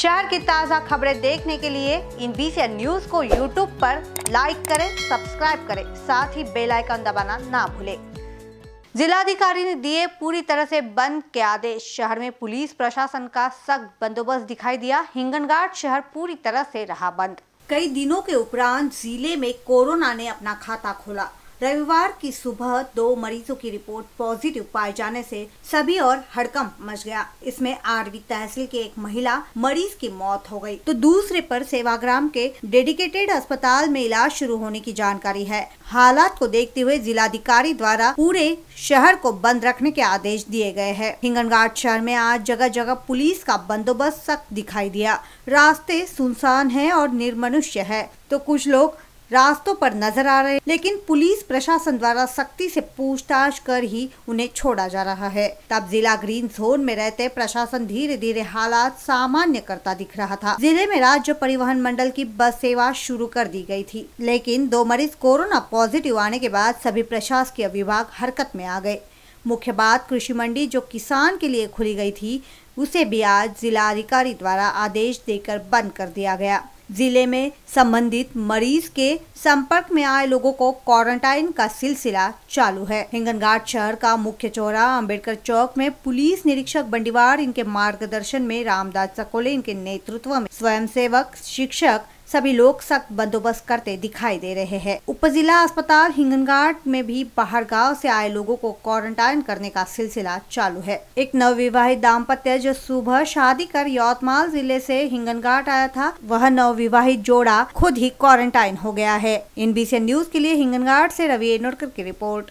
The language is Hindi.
शहर की ताज़ा खबरें देखने के लिए इन बीसी न्यूज को यूट्यूब पर लाइक करें सब्सक्राइब करें साथ ही बेल आइकन दबाना ना भूलें जिलाधिकारी ने दिए पूरी तरह से बंद के आदेश शहर में पुलिस प्रशासन का सख्त बंदोबस्त दिखाई दिया हिंगनघाट शहर पूरी तरह से रहा बंद कई दिनों के उपरांत जिले में कोरोना ने अपना खाता खोला रविवार की सुबह दो मरीजों की रिपोर्ट पॉजिटिव पाए जाने से सभी और हड़कंप मच गया इसमें आरवी तहसील की एक महिला मरीज की मौत हो गई तो दूसरे पर सेवाग्राम के डेडिकेटेड अस्पताल में इलाज शुरू होने की जानकारी है हालात को देखते हुए जिलाधिकारी द्वारा पूरे शहर को बंद रखने के आदेश दिए गए हैं हिंगनघाट शहर में आज जगह जगह पुलिस का बंदोबस्त सख्त दिखाई दिया रास्ते सुनसान है और निर्मनुष्य है तो कुछ लोग रास्तों पर नजर आ रहे लेकिन पुलिस प्रशासन द्वारा सख्ती से पूछताछ कर ही उन्हें छोड़ा जा रहा है तब जिला ग्रीन जोन में रहते प्रशासन धीरे धीरे हालात सामान्य करता दिख रहा था जिले में राज्य परिवहन मंडल की बस सेवा शुरू कर दी गई थी लेकिन दो मरीज कोरोना पॉजिटिव आने के बाद सभी प्रशासकीय विभाग हरकत में आ गए मुख्य बात कृषि मंडी जो किसान के लिए खुली गई थी उसे भी आज जिलाधिकारी द्वारा आदेश देकर बंद कर दिया गया जिले में संबंधित मरीज के संपर्क में आए लोगों को क्वारंटाइन का सिलसिला चालू है हिंगनघाट शहर का मुख्य चौरा अंबेडकर चौक में पुलिस निरीक्षक बंडीवार इनके मार्गदर्शन में रामदास सकोले इनके नेतृत्व में स्वयंसेवक शिक्षक सभी लोग सख्त बंदोबस्त करते दिखाई दे रहे हैं उपजिला अस्पताल हिंगनघाट में भी बाहर गांव से आए लोगों को क्वारंटाइन करने का सिलसिला चालू है एक नवविवाहित दाम्पत्य जो सुबह शादी कर यौतमाल जिले से हिंगनघाट आया था वह नवविवाहित जोड़ा खुद ही क्वारंटाइन हो गया है एनबीसी न्यूज के लिए हिंगनघाट से रवि नोडकर की रिपोर्ट